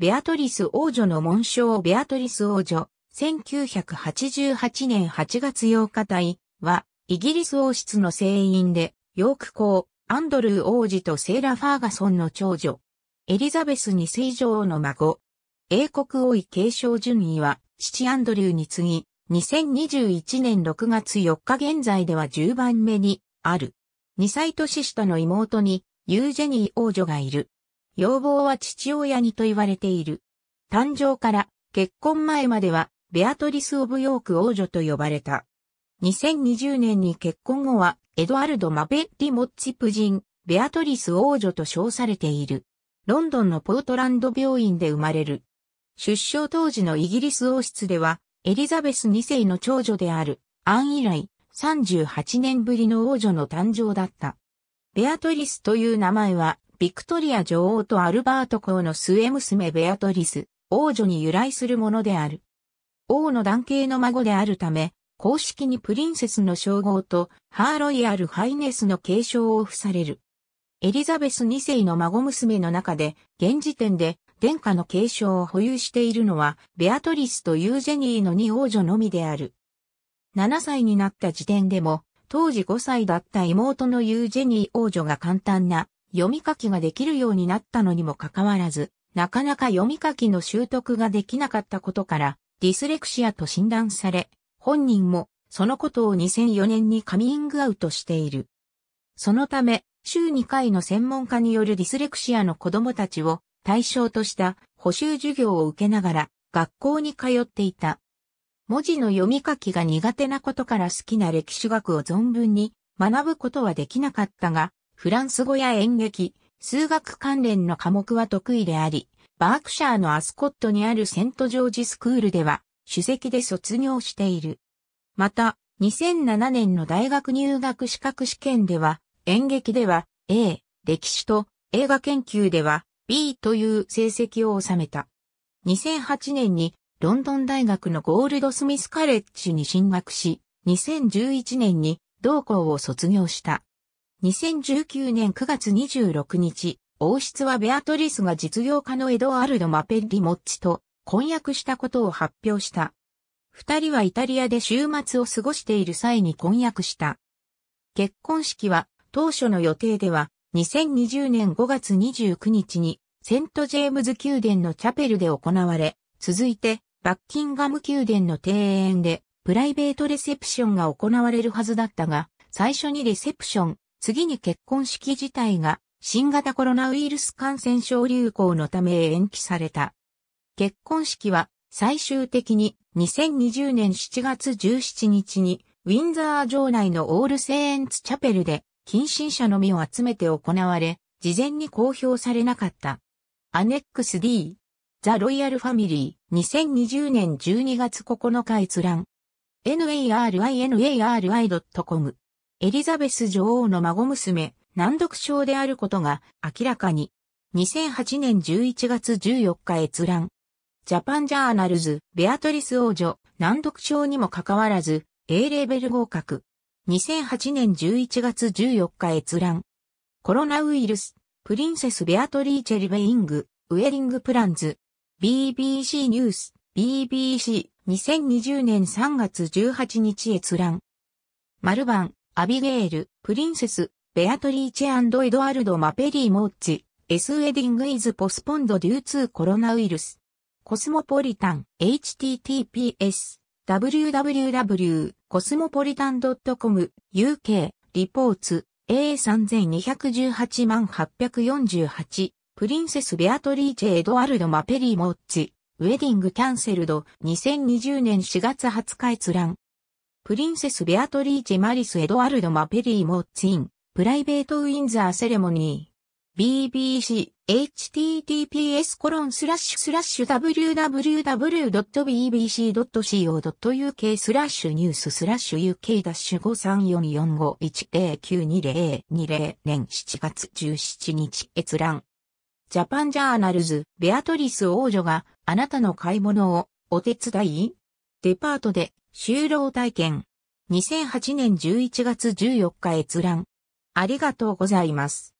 ベアトリス王女の紋章ベアトリス王女、1988年8月8日隊は、イギリス王室の聖員で、ヨーク公、アンドルー王子とセーラ・ファーガソンの長女、エリザベス二世女王の孫、英国王位継承順位は、父アンドルーに次ぎ、2021年6月4日現在では10番目に、ある。2歳年下の妹に、ユージェニー王女がいる。要望は父親にと言われている。誕生から結婚前まではベアトリス・オブ・ヨーク王女と呼ばれた。2020年に結婚後はエドアルド・マベッリ・モッチ夫人、ベアトリス王女と称されている。ロンドンのポートランド病院で生まれる。出生当時のイギリス王室では、エリザベス2世の長女である、アン以来、38年ぶりの王女の誕生だった。ベアトリスという名前は、ビクトリア女王とアルバート公の末娘ベアトリス、王女に由来するものである。王の男系の孫であるため、公式にプリンセスの称号とハーロイヤルハイネスの継承を付される。エリザベス2世の孫娘の中で、現時点で殿下の継承を保有しているのは、ベアトリスとユージェニーの2王女のみである。7歳になった時点でも、当時5歳だった妹のユージェニー王女が簡単な読み書きができるようになったのにもかかわらず、なかなか読み書きの習得ができなかったことから、ディスレクシアと診断され、本人もそのことを2004年にカミングアウトしている。そのため、週2回の専門家によるディスレクシアの子供たちを対象とした補修授業を受けながら学校に通っていた。文字の読み書きが苦手なことから好きな歴史学を存分に学ぶことはできなかったが、フランス語や演劇、数学関連の科目は得意であり、バークシャーのアスコットにあるセントジョージスクールでは、主席で卒業している。また、2007年の大学入学資格試験では、演劇では A、歴史と映画研究では B という成績を収めた。2008年にロンドン大学のゴールドスミスカレッジに進学し、2011年に同校を卒業した。2019年9月26日、王室はベアトリスが実業家のエドワールド・マペッリ・モッチと婚約したことを発表した。二人はイタリアで週末を過ごしている際に婚約した。結婚式は当初の予定では2020年5月29日にセントジェームズ宮殿のチャペルで行われ、続いてバッキンガム宮殿の庭園でプライベートレセプションが行われるはずだったが、最初にレセプション、次に結婚式自体が新型コロナウイルス感染症流行のため延期された。結婚式は最終的に2020年7月17日にウィンザー城内のオールセインツチャペルで近親者のみを集めて行われ、事前に公表されなかった。アネックス D ザ・ロイヤル・ファミリー、2020年12月9日閲覧。n a r i n a r i c o m エリザベス女王の孫娘、難読症であることが明らかに。2008年11月14日閲覧。ジャパンジャーナルズ、ベアトリス王女、難読症にもかかわらず、A レベル合格。2008年11月14日閲覧。コロナウイルス、プリンセス・ベアトリーチェ・リベイング、ウェディング・プランズ。BBC ニュース、BBC、2020年3月18日閲覧。丸番。アビゲール、プリンセス、ベアトリーチェエドワルド・マペリー・モッチ、エスウェディング・イズ・ポスポンド・デューー・コロナウイルス。コスモポリタン、https、www、p o l i t a n .com、UK、リポーツ、A3218 848、プリンセス・ベアトリーチェ・エドワルド・マペリー・モッチ、ウェディング・キャンセルド、2020年4月20日閲覧。プリンセス・ベアトリーチマリス・エドワルド・マペリー・モッツイン、プライベート・ウィンザー・セレモニー。BBC、https コロンスラッシュスラッシュ www.bbc.co.uk スラッシュニューススラッシュ UK ダッシュ5344510920020年7月17日閲覧。ジャパンジャーナルズ、ベアトリス王女があなたの買い物をお手伝いデパートで就労体験。2008年11月14日閲覧。ありがとうございます。